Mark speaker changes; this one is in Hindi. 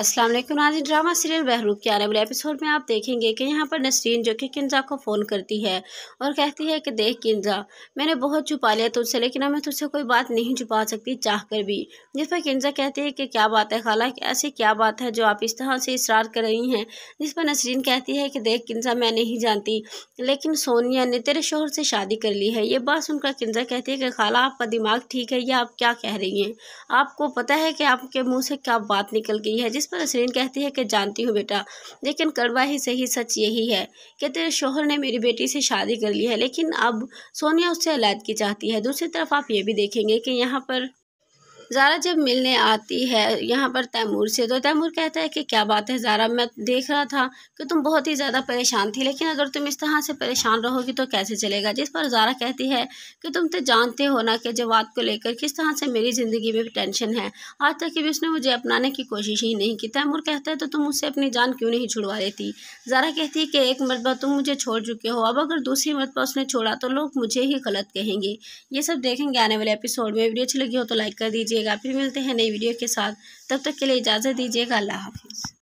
Speaker 1: अस्सलाम वालेकुम ड्रामा सीरियल बहरूक के आने वाले एपिसोड में आप देखेंगे कि यहाँ पर नसरीन जो कि किंजा को फ़ोन करती है और कहती है कि देख किंजा मैंने बहुत छुपा लिया तुझसे लेकिन अब मैं तुझसे कोई बात नहीं छुपा सकती चाह कर भी जिस पर किंजा कहती है कि क्या बात है खाला ऐसी क्या बात है जो आप इस तरह से इसरार कर रही हैं जिस पर नसरीन कहती है कि देख किंजा मैं नहीं जानती लेकिन सोनिया ने तेरे शोहर से शादी कर ली है ये बात सुनकर किंजा कहती है कि खाला आपका दिमाग ठीक है या आप क्या कह रही हैं आपको पता है कि आपके मुँह से क्या बात निकल गई है जिस पर नसरीन कहती है कि जानती हूँ बेटा लेकिन कड़वा ही सही सच यही है कि तेरे शोहर ने मेरी बेटी से शादी कर ली है लेकिन अब सोनिया उससे अलादगी चाहती है दूसरी तरफ आप ये भी देखेंगे कि यहाँ पर ज़ारा जब मिलने आती है यहाँ पर तैमूर से तो तैमूर कहता है कि क्या बात है ज़ारा मैं देख रहा था कि तुम बहुत ही ज़्यादा परेशान थी लेकिन अगर तुम इस तरह से परेशान रहोगी तो कैसे चलेगा जिस पर ज़ारा कहती है कि तुम तो जानते हो ना कि जवाब को लेकर किस तरह से मेरी ज़िंदगी में टेंशन है आज तक कि भी उसने मुझे अपनाने की कोशिश ही नहीं की तैमूर कहता है तो तुम उससे अपनी जान क्यों नहीं छुड़वा देती ज़ारा कहती है कि एक मरतबा तुम मुझे छोड़ चुके हो अब अगर दूसरी मरतबा उसने छोड़ा तो लोग मुझे ही गलत कहेंगे ये सब देखेंगे आने वाले एपिसोड में वीडियो अच्छी लगी हो तो लाइक कर दीजिए कीजिएगा फिर मिलते हैं नई वीडियो के साथ तब तक के लिए इजाज़त दीजिएगा अल्लाह हाफिज़